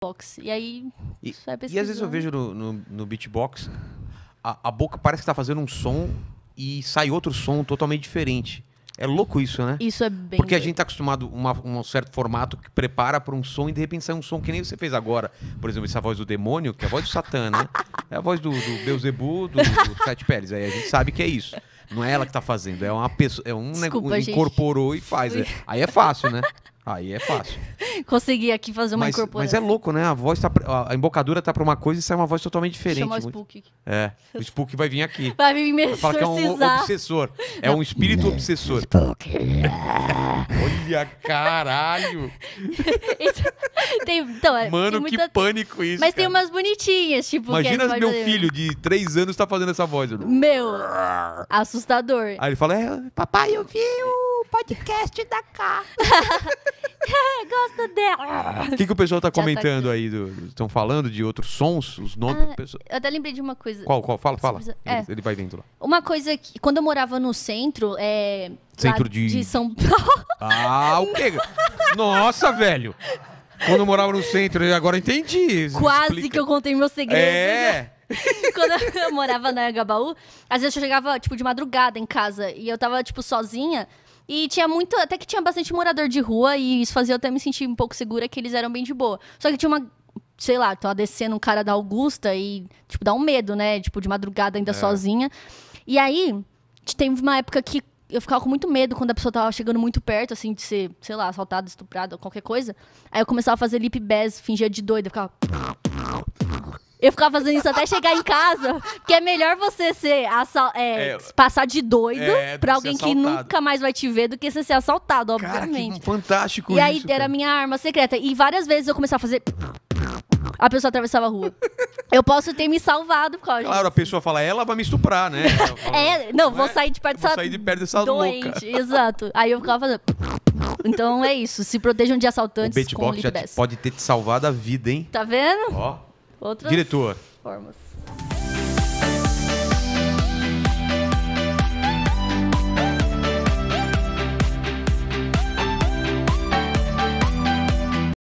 beatbox. E aí. E, e às vezes eu vejo no, no, no beatbox a, a, boca parece que tá fazendo um som e sai outro som totalmente diferente. É louco isso, né? Isso é bem. Porque doido. a gente tá acostumado a um certo formato que prepara para um som e de repente sai um som que nem você fez agora. Por exemplo, essa voz do demônio, que é a voz do Satã, né? É a voz do, do Beuzebu, do, do Sete Pérez. Aí a gente sabe que é isso. Não é ela que tá fazendo, é uma pessoa, é um né, Desculpa, gente. incorporou e faz. É. Aí é fácil, né? Aí é fácil. Consegui aqui fazer uma mas, incorporação. Mas é louco, né? A voz tá. A embocadura tá pra uma coisa e sai uma voz totalmente diferente. Chama o Spook. É. O Spook vai vir aqui. Vai vir me Vai falar que é um obsessor. É um espírito obsessor. Spook. Olha, caralho. tem, então, é, Mano, que muita... pânico isso. Mas cara. tem umas bonitinhas, tipo. Imagina meu fazer... filho de 3 anos tá fazendo essa voz. Meu. assustador. Aí ele fala: é, Papai, eu vi o podcast da K. Gosto dela. O que, que o pessoal tá Já tá comentando tá aí? Estão falando de outros sons? Os nomes ah, do pessoal? Eu até lembrei de uma coisa. Qual, qual? Fala, fala. É. Ele, ele, vai vendo lá. Uma coisa que, quando eu morava no centro, é. Centro de... de São Paulo. Ah, o quê? Nossa, velho! Quando eu morava no centro, agora entendi. Quase Explica. que eu contei meu segredo. É. Né? Quando eu morava na Agabaú, às vezes eu chegava, tipo, de madrugada em casa e eu tava, tipo, sozinha. E tinha muito. Até que tinha bastante morador de rua e isso fazia eu até me sentir um pouco segura que eles eram bem de boa. Só que tinha uma. Sei lá, tava descendo um cara da Augusta e, tipo, dá um medo, né? Tipo, de madrugada ainda é. sozinha. E aí, teve uma época que eu ficava com muito medo quando a pessoa tava chegando muito perto, assim, de ser, sei lá, assaltada, estuprada, qualquer coisa. Aí eu começava a fazer lip bass, fingia de doida, ficava. Eu ficava fazendo isso até chegar em casa. Porque é melhor você ser é, é, passar de doido é, pra alguém que nunca mais vai te ver do que você ser assaltado, obviamente. Cara, fantástico E aí isso, era minha arma secreta. E várias vezes eu começava a fazer. A pessoa atravessava a rua. Eu posso ter me salvado por causa Claro, a pessoa fala, ela vai me estuprar, né? é, não, vou é? sair de perto dessa. Vou sair de perto dessa doente. Louca. Exato. Aí eu ficava fazendo. Então é isso. Se protejam de assaltantes. O beatbox já te pode ter te salvado a vida, hein? Tá vendo? Ó. Outras Diretor. formas.